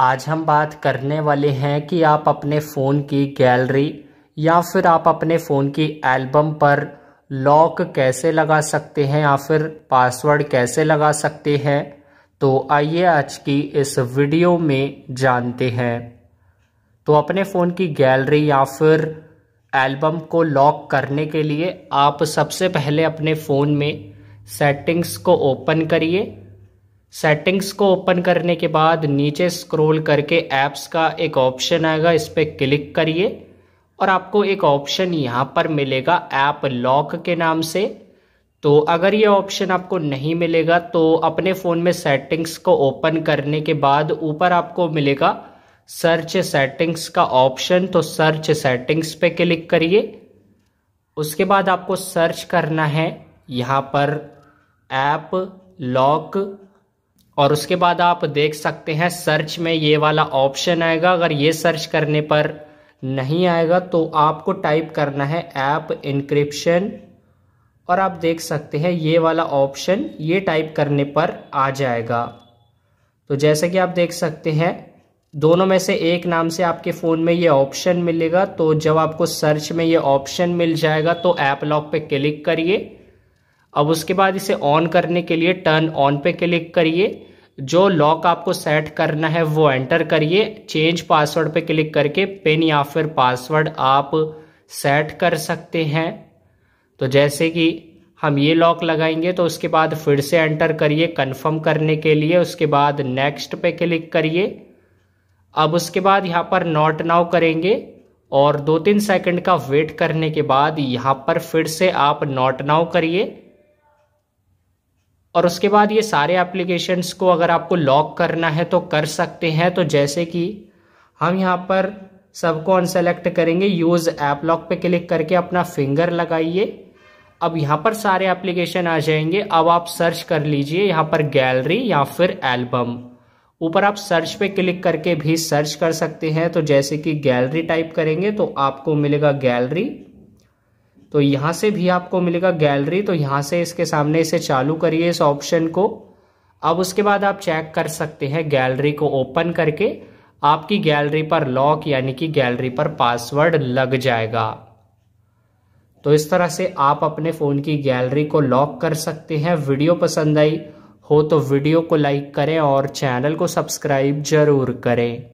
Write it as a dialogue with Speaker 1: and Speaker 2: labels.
Speaker 1: आज हम बात करने वाले हैं कि आप अपने फ़ोन की गैलरी या फिर आप अपने फ़ोन की एल्बम पर लॉक कैसे लगा सकते हैं या फिर पासवर्ड कैसे लगा सकते हैं तो आइए आज की इस वीडियो में जानते हैं तो अपने फ़ोन की गैलरी या फिर एल्बम को लॉक करने के लिए आप सबसे पहले अपने फ़ोन में सेटिंग्स को ओपन करिए सेटिंग्स को ओपन करने के बाद नीचे स्क्रॉल करके ऐप्स का एक ऑप्शन आएगा इस पर क्लिक करिए और आपको एक ऑप्शन यहाँ पर मिलेगा ऐप लॉक के नाम से तो अगर ये ऑप्शन आपको नहीं मिलेगा तो अपने फ़ोन में सेटिंग्स को ओपन करने के बाद ऊपर आपको मिलेगा सर्च सेटिंग्स का ऑप्शन तो सर्च सेटिंग्स पे क्लिक करिए उसके बाद आपको सर्च करना है यहाँ पर ऐप लॉक और उसके बाद आप देख सकते हैं सर्च में ये वाला ऑप्शन आएगा अगर ये सर्च करने पर नहीं आएगा तो आपको टाइप करना है ऐप इनक्रिप्शन और आप देख सकते हैं ये वाला ऑप्शन ये टाइप करने पर आ जाएगा तो जैसे कि आप देख सकते हैं दोनों में से एक नाम से आपके फ़ोन में ये ऑप्शन मिलेगा तो जब आपको सर्च में ये ऑप्शन मिल जाएगा तो ऐप लॉक पे क्लिक करिए अब उसके बाद इसे ऑन करने के लिए टर्न ऑन पे क्लिक करिए जो लॉक आपको सेट करना है वो एंटर करिए चेंज पासवर्ड पे क्लिक करके पिन या फिर पासवर्ड आप सेट कर सकते हैं तो जैसे कि हम ये लॉक लगाएंगे तो उसके बाद फिर से एंटर करिए कंफर्म करने के लिए उसके बाद नेक्स्ट पे क्लिक करिए अब उसके बाद यहाँ पर नॉट नाउ करेंगे और दो तीन सेकंड का वेट करने के बाद यहाँ पर फिर से आप नॉट नाउ करिए और उसके बाद ये सारे एप्लीकेशंस को अगर आपको लॉक करना है तो कर सकते हैं तो जैसे कि हम यहाँ पर सबको अनसेलेक्ट करेंगे यूज़ ऐप लॉक पे क्लिक करके अपना फिंगर लगाइए अब यहाँ पर सारे एप्लीकेशन आ जाएंगे अब आप सर्च कर लीजिए यहाँ पर गैलरी या फिर एल्बम ऊपर आप सर्च पे क्लिक करके भी सर्च कर सकते हैं तो जैसे कि गैलरी टाइप करेंगे तो आपको मिलेगा गैलरी तो यहां से भी आपको मिलेगा गैलरी तो यहां से इसके सामने इसे चालू करिए इस ऑप्शन को अब उसके बाद आप चेक कर सकते हैं गैलरी को ओपन करके आपकी गैलरी पर लॉक यानी कि गैलरी पर पासवर्ड लग जाएगा तो इस तरह से आप अपने फ़ोन की गैलरी को लॉक कर सकते हैं वीडियो पसंद आई हो तो वीडियो को लाइक करें और चैनल को सब्सक्राइब जरूर करें